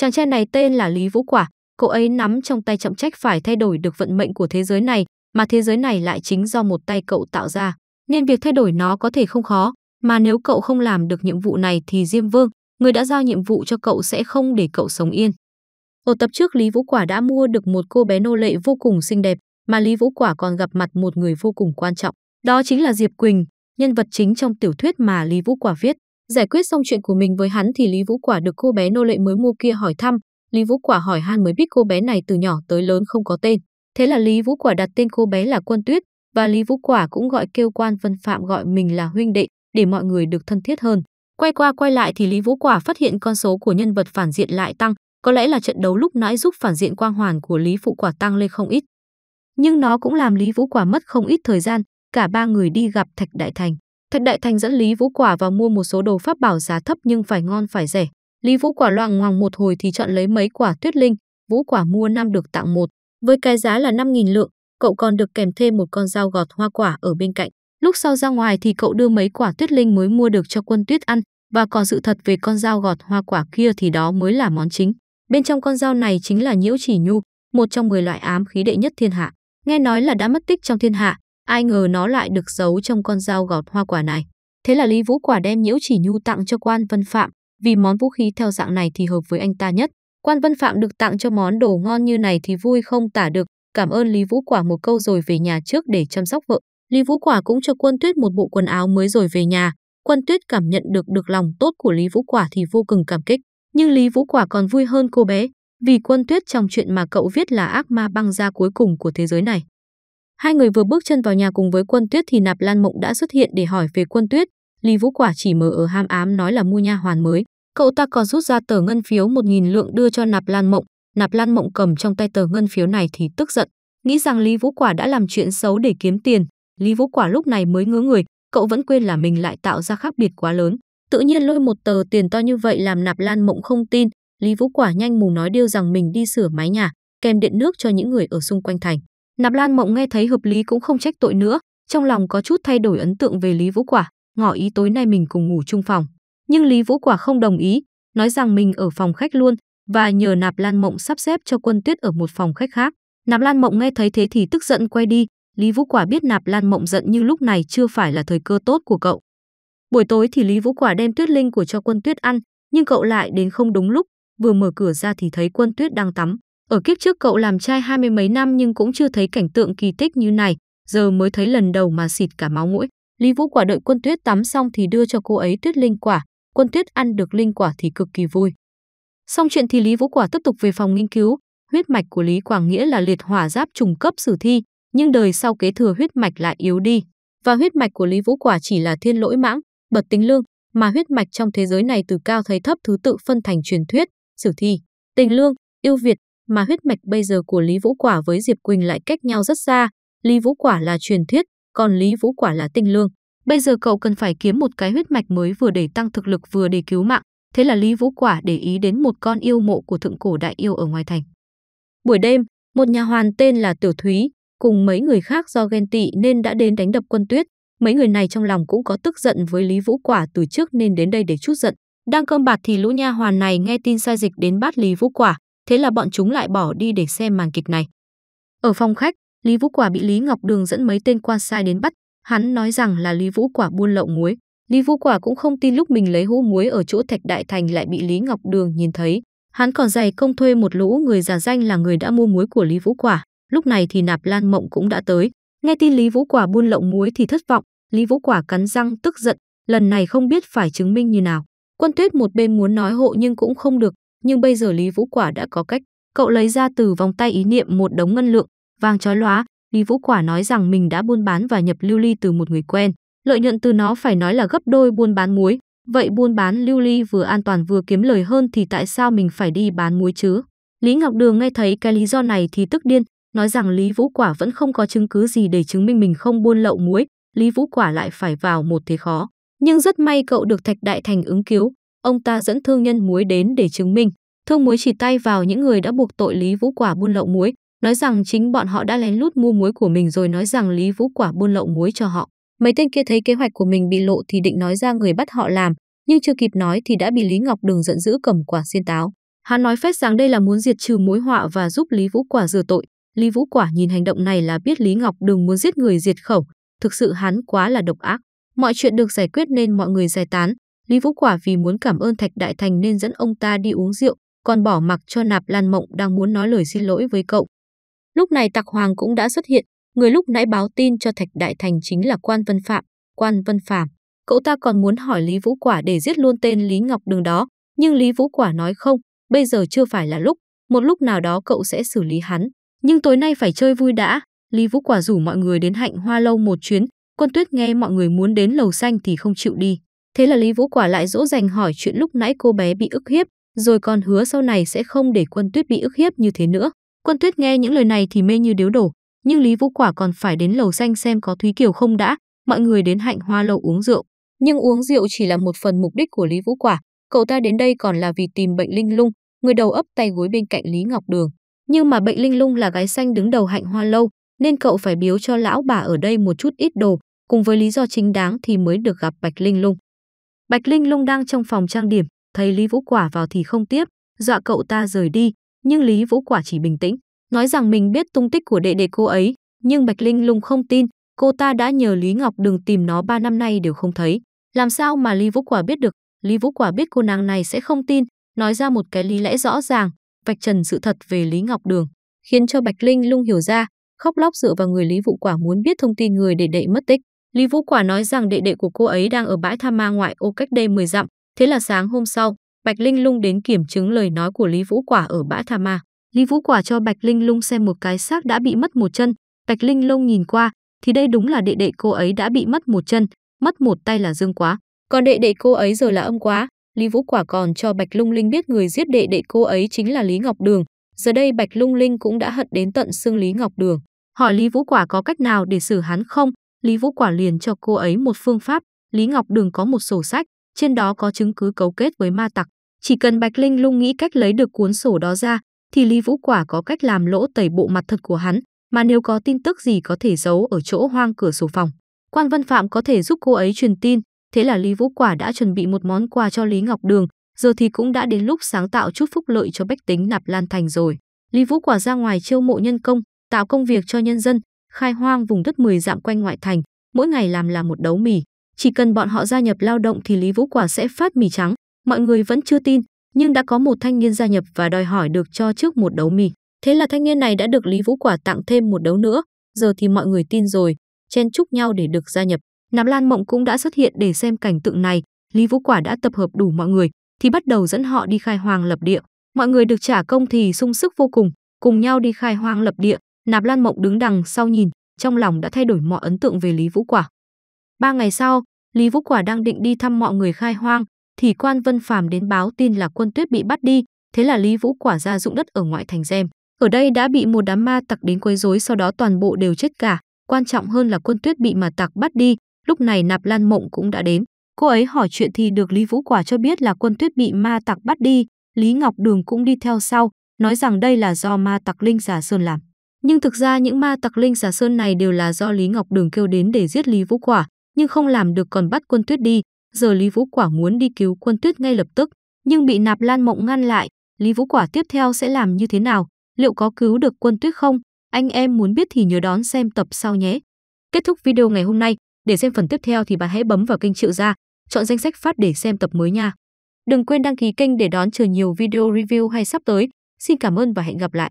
Chàng trai này tên là Lý Vũ Quả, cậu ấy nắm trong tay trọng trách phải thay đổi được vận mệnh của thế giới này, mà thế giới này lại chính do một tay cậu tạo ra, nên việc thay đổi nó có thể không khó, mà nếu cậu không làm được nhiệm vụ này thì Diêm Vương, người đã giao nhiệm vụ cho cậu sẽ không để cậu sống yên. Ở tập trước Lý Vũ Quả đã mua được một cô bé nô lệ vô cùng xinh đẹp, mà Lý Vũ Quả còn gặp mặt một người vô cùng quan trọng, đó chính là Diệp Quỳnh, nhân vật chính trong tiểu thuyết mà Lý Vũ Quả viết. Giải quyết xong chuyện của mình với hắn thì Lý Vũ Quả được cô bé nô lệ mới mua kia hỏi thăm, Lý Vũ Quả hỏi han mới biết cô bé này từ nhỏ tới lớn không có tên. Thế là Lý Vũ Quả đặt tên cô bé là Quân Tuyết và Lý Vũ Quả cũng gọi kêu quan Vân phạm gọi mình là huynh đệ để mọi người được thân thiết hơn. Quay qua quay lại thì Lý Vũ Quả phát hiện con số của nhân vật phản diện lại tăng, có lẽ là trận đấu lúc nãy giúp phản diện quang hoàn của Lý Phụ Quả tăng lên không ít. Nhưng nó cũng làm Lý Vũ Quả mất không ít thời gian, cả ba người đi gặp Thạch Đại Thành. Thạch Đại Thành dẫn Lý Vũ Quả vào mua một số đồ pháp bảo giá thấp nhưng phải ngon phải rẻ. Lý Vũ Quả loạng hoàng một hồi thì chọn lấy mấy quả tuyết linh, Vũ Quả mua năm được tặng một, với cái giá là 5.000 lượng, cậu còn được kèm thêm một con dao gọt hoa quả ở bên cạnh. Lúc sau ra ngoài thì cậu đưa mấy quả tuyết linh mới mua được cho quân tuyết ăn, và còn sự thật về con dao gọt hoa quả kia thì đó mới là món chính. Bên trong con dao này chính là nhiễu chỉ nhu, một trong 10 loại ám khí đệ nhất thiên hạ. Nghe nói là đã mất tích trong thiên hạ, Ai ngờ nó lại được giấu trong con dao gọt hoa quả này. Thế là Lý Vũ Quả đem nhiễu chỉ nhu tặng cho quan Vân Phạm, vì món vũ khí theo dạng này thì hợp với anh ta nhất. Quan Vân Phạm được tặng cho món đồ ngon như này thì vui không tả được, cảm ơn Lý Vũ Quả một câu rồi về nhà trước để chăm sóc vợ. Lý Vũ Quả cũng cho Quân Tuyết một bộ quần áo mới rồi về nhà. Quân Tuyết cảm nhận được được lòng tốt của Lý Vũ Quả thì vô cùng cảm kích. Nhưng Lý Vũ Quả còn vui hơn cô bé, vì Quân Tuyết trong chuyện mà cậu viết là ác ma băng ra cuối cùng của thế giới này. Hai người vừa bước chân vào nhà cùng với Quân Tuyết thì Nạp Lan Mộng đã xuất hiện để hỏi về Quân Tuyết. Lý Vũ Quả chỉ mở ở ham ám nói là mua nha hoàn mới. Cậu ta còn rút ra tờ ngân phiếu 1.000 lượng đưa cho Nạp Lan Mộng. Nạp Lan Mộng cầm trong tay tờ ngân phiếu này thì tức giận, nghĩ rằng Lý Vũ Quả đã làm chuyện xấu để kiếm tiền. Lý Vũ Quả lúc này mới ngứa người, cậu vẫn quên là mình lại tạo ra khác biệt quá lớn. Tự nhiên lôi một tờ tiền to như vậy làm Nạp Lan Mộng không tin. Lý Vũ Quả nhanh mù nói điêu rằng mình đi sửa mái nhà, kèm điện nước cho những người ở xung quanh thành. Nạp Lan Mộng nghe thấy hợp lý cũng không trách tội nữa, trong lòng có chút thay đổi ấn tượng về Lý Vũ Quả, ngỏ ý tối nay mình cùng ngủ chung phòng. Nhưng Lý Vũ Quả không đồng ý, nói rằng mình ở phòng khách luôn và nhờ Nạp Lan Mộng sắp xếp cho Quân Tuyết ở một phòng khách khác. Nạp Lan Mộng nghe thấy thế thì tức giận quay đi, Lý Vũ Quả biết Nạp Lan Mộng giận nhưng lúc này chưa phải là thời cơ tốt của cậu. Buổi tối thì Lý Vũ Quả đem tuyết linh của cho Quân Tuyết ăn, nhưng cậu lại đến không đúng lúc, vừa mở cửa ra thì thấy Quân Tuyết đang tắm. Ở kiếp trước cậu làm trai hai mươi mấy năm nhưng cũng chưa thấy cảnh tượng kỳ tích như này, giờ mới thấy lần đầu mà xịt cả máu mũi. Lý Vũ Quả đợi Quân Tuyết tắm xong thì đưa cho cô ấy tuyết linh quả, Quân Tuyết ăn được linh quả thì cực kỳ vui. Xong chuyện thì Lý Vũ Quả tiếp tục về phòng nghiên cứu, huyết mạch của Lý Quảng Nghĩa là liệt hỏa giáp trùng cấp sử thi, nhưng đời sau kế thừa huyết mạch lại yếu đi, và huyết mạch của Lý Vũ Quả chỉ là thiên lỗi mãng, bật tính lương, mà huyết mạch trong thế giới này từ cao thấy thấp thứ tự phân thành truyền thuyết, sử thi, tình lương, yêu việt, mà huyết mạch bây giờ của Lý Vũ Quả với Diệp Quỳnh lại cách nhau rất xa. Lý Vũ Quả là truyền thuyết, còn Lý Vũ Quả là tinh lương. Bây giờ cậu cần phải kiếm một cái huyết mạch mới vừa để tăng thực lực vừa để cứu mạng. Thế là Lý Vũ Quả để ý đến một con yêu mộ của thượng cổ đại yêu ở ngoài thành. Buổi đêm, một nhà hoàn tên là Tiểu Thúy, cùng mấy người khác do ghen tị nên đã đến đánh đập quân tuyết. Mấy người này trong lòng cũng có tức giận với Lý Vũ Quả từ trước nên đến đây để chút giận. Đang cơm bạc thì lũ nha hoàn này nghe tin sai dịch đến bắt Lý Vũ Quả, thế là bọn chúng lại bỏ đi để xem màn kịch này. Ở phòng khách, Lý Vũ Quả bị Lý Ngọc Đường dẫn mấy tên quan sai đến bắt, hắn nói rằng là Lý Vũ Quả buôn lậu muối. Lý Vũ Quả cũng không tin lúc mình lấy hũ muối ở chỗ Thạch Đại Thành lại bị Lý Ngọc Đường nhìn thấy. Hắn còn dày công thuê một lũ người giả danh là người đã mua muối của Lý Vũ Quả. Lúc này thì Nạp Lan Mộng cũng đã tới. Nghe tin Lý Vũ Quả buôn lậu muối thì thất vọng. Lý Vũ Quả cắn răng tức giận, lần này không biết phải chứng minh như nào. Quân Tuyết một bên muốn nói hộ nhưng cũng không được, nhưng bây giờ Lý Vũ Quả đã có cách. Cậu lấy ra từ vòng tay ý niệm một đống ngân lượng, vàng chói lóa, Lý Vũ Quả nói rằng mình đã buôn bán và nhập lưu ly từ một người quen, lợi nhuận từ nó phải nói là gấp đôi buôn bán muối, vậy buôn bán lưu ly vừa an toàn vừa kiếm lời hơn thì tại sao mình phải đi bán muối chứ? Lý Ngọc Đường nghe thấy cái lý do này thì tức điên, nói rằng Lý Vũ Quả vẫn không có chứng cứ gì để chứng minh mình không buôn lậu muối, Lý Vũ Quả lại phải vào một thế khó. Nhưng rất may cậu được Thạch Đại Thành ứng cứu, ông ta dẫn thương nhân muối đến để chứng minh. Thương muối chỉ tay vào những người đã buộc tội Lý Vũ Quả buôn lậu muối, nói rằng chính bọn họ đã lén lút mua muối của mình rồi nói rằng Lý Vũ Quả buôn lậu muối cho họ. Mấy tên kia thấy kế hoạch của mình bị lộ thì định nói ra người bắt họ làm, nhưng chưa kịp nói thì đã bị Lý Ngọc Đường giận dữ cầm quả xiên táo. Hắn nói phép rằng đây là muốn diệt trừ mối họa và giúp Lý Vũ Quả rửa tội. Lý Vũ Quả nhìn hành động này là biết Lý Ngọc Đường muốn giết người diệt khẩu, thực sự hắn quá là độc ác. Mọi chuyện được giải quyết nên mọi người giải tán, Lý Vũ Quả vì muốn cảm ơn Thạch Đại Thành nên dẫn ông ta đi uống rượu, còn bỏ mặc cho Nạp Lan Mộng đang muốn nói lời xin lỗi với cậu. Lúc này Tạc Hoàng cũng đã xuất hiện, người lúc nãy báo tin cho Thạch Đại Thành chính là Quan Vân Phạm, Quan Vân Phạm. Cậu ta còn muốn hỏi Lý Vũ Quả để giết luôn tên Lý Ngọc Đường đó, nhưng Lý Vũ Quả nói không, bây giờ chưa phải là lúc, một lúc nào đó cậu sẽ xử lý hắn. Nhưng tối nay phải chơi vui đã, Lý Vũ Quả rủ mọi người đến hạnh hoa lâu một chuyến, quân tuyết nghe mọi người muốn đến lầu xanh thì không chịu đi. Thế là Lý Vũ Quả lại dỗ dành hỏi chuyện lúc nãy cô bé bị ức hiếp, rồi còn hứa sau này sẽ không để Quân Tuyết bị ức hiếp như thế nữa. Quân Tuyết nghe những lời này thì mê như điếu đổ, nhưng Lý Vũ Quả còn phải đến lầu xanh xem có Thúy Kiều không đã, mọi người đến hạnh hoa lầu uống rượu. Nhưng uống rượu chỉ là một phần mục đích của Lý Vũ Quả, cậu ta đến đây còn là vì tìm bệnh linh lung, người đầu ấp tay gối bên cạnh Lý Ngọc Đường. Nhưng mà bệnh linh lung là gái xanh đứng đầu hạnh hoa lâu, nên cậu phải biếu cho lão bà ở đây một chút ít đồ, cùng với lý do chính đáng thì mới được gặp Bạch Linh Lung. Bạch Linh Lung đang trong phòng trang điểm, thấy Lý Vũ Quả vào thì không tiếp, dọa cậu ta rời đi, nhưng Lý Vũ Quả chỉ bình tĩnh, nói rằng mình biết tung tích của đệ đệ cô ấy, nhưng Bạch Linh Lung không tin, cô ta đã nhờ Lý Ngọc Đường tìm nó 3 năm nay đều không thấy. Làm sao mà Lý Vũ Quả biết được, Lý Vũ Quả biết cô nàng này sẽ không tin, nói ra một cái lý lẽ rõ ràng, vạch trần sự thật về Lý Ngọc Đường, khiến cho Bạch Linh Lung hiểu ra, khóc lóc dựa vào người Lý Vũ Quả muốn biết thông tin người đệ đệ mất tích. Lý Vũ Quả nói rằng đệ đệ của cô ấy đang ở bãi tha ma ngoại ô cách đây 10 dặm, thế là sáng hôm sau, Bạch Linh Lung đến kiểm chứng lời nói của Lý Vũ Quả ở bãi tha ma. Lý Vũ Quả cho Bạch Linh Lung xem một cái xác đã bị mất một chân, Bạch Linh Lung nhìn qua, thì đây đúng là đệ đệ cô ấy đã bị mất một chân, mất một tay là Dương Quá, còn đệ đệ cô ấy giờ là Âm Quá. Lý Vũ Quả còn cho Bạch Lung Linh biết người giết đệ đệ cô ấy chính là Lý Ngọc Đường, giờ đây Bạch Lung Linh cũng đã hận đến tận xương Lý Ngọc Đường. Hỏi Lý Vũ Quả có cách nào để xử hắn không, Lý Vũ Quả liền cho cô ấy một phương pháp, Lý Ngọc Đường có một sổ sách, trên đó có chứng cứ cấu kết với ma tặc. Chỉ cần Bạch Linh lung nghĩ cách lấy được cuốn sổ đó ra, thì Lý Vũ Quả có cách làm lỗ tẩy bộ mặt thật của hắn, mà nếu có tin tức gì có thể giấu ở chỗ hoang cửa sổ phòng. Quan Văn Phạm có thể giúp cô ấy truyền tin, thế là Lý Vũ Quả đã chuẩn bị một món quà cho Lý Ngọc Đường, giờ thì cũng đã đến lúc sáng tạo chút phúc lợi cho bách tính Nạp Lan Thành rồi. Lý Vũ Quả ra ngoài chiêu mộ nhân công, tạo công việc cho nhân dân, khai hoang vùng đất 10 dặm quanh ngoại thành, mỗi ngày làm là một đấu mì. Chỉ cần bọn họ gia nhập lao động thì Lý Vũ Quả sẽ phát mì trắng. Mọi người vẫn chưa tin, nhưng đã có một thanh niên gia nhập và đòi hỏi được cho trước một đấu mì. Thế là thanh niên này đã được Lý Vũ Quả tặng thêm một đấu nữa, giờ thì mọi người tin rồi, chen chúc nhau để được gia nhập. Nạp Lan Mộng cũng đã xuất hiện để xem cảnh tượng này, Lý Vũ Quả đã tập hợp đủ mọi người, thì bắt đầu dẫn họ đi khai hoang lập địa. Mọi người được trả công thì sung sức vô cùng, cùng nhau đi khai hoang lập địa, Nạp Lan Mộng đứng đằng sau nhìn, trong lòng đã thay đổi mọi ấn tượng về Lý Vũ Quả. Ba ngày sau, Lý Vũ Quả đang định đi thăm mọi người khai hoang, thì quan Vân Phàm đến báo tin là quân tuyết bị bắt đi, thế là Lý Vũ Quả ra dụng đất ở ngoại thành xem. Ở đây đã bị một đám ma tặc đến quấy rối sau đó toàn bộ đều chết cả, quan trọng hơn là quân tuyết bị mà tặc bắt đi, lúc này Nạp Lan Mộng cũng đã đến. Cô ấy hỏi chuyện thì được Lý Vũ Quả cho biết là quân tuyết bị ma tặc bắt đi, Lý Ngọc Đường cũng đi theo sau, nói rằng đây là do ma tặc Linh Giả Sơn làm. Nhưng thực ra những ma tặc linh xà sơn này đều là do Lý Ngọc Đường kêu đến để giết Lý Vũ Quả, nhưng không làm được còn bắt quân tuyết đi. Giờ Lý Vũ Quả muốn đi cứu quân tuyết ngay lập tức, nhưng bị nạp lan mộng ngăn lại. Lý Vũ Quả tiếp theo sẽ làm như thế nào? Liệu có cứu được quân tuyết không? Anh em muốn biết thì nhớ đón xem tập sau nhé. Kết thúc video ngày hôm nay, để xem phần tiếp theo thì bạn hãy bấm vào kênh Triệu Gia, chọn danh sách phát để xem tập mới nha. Đừng quên đăng ký kênh để đón chờ nhiều video review hay sắp tới. Xin cảm ơn và hẹn gặp lại.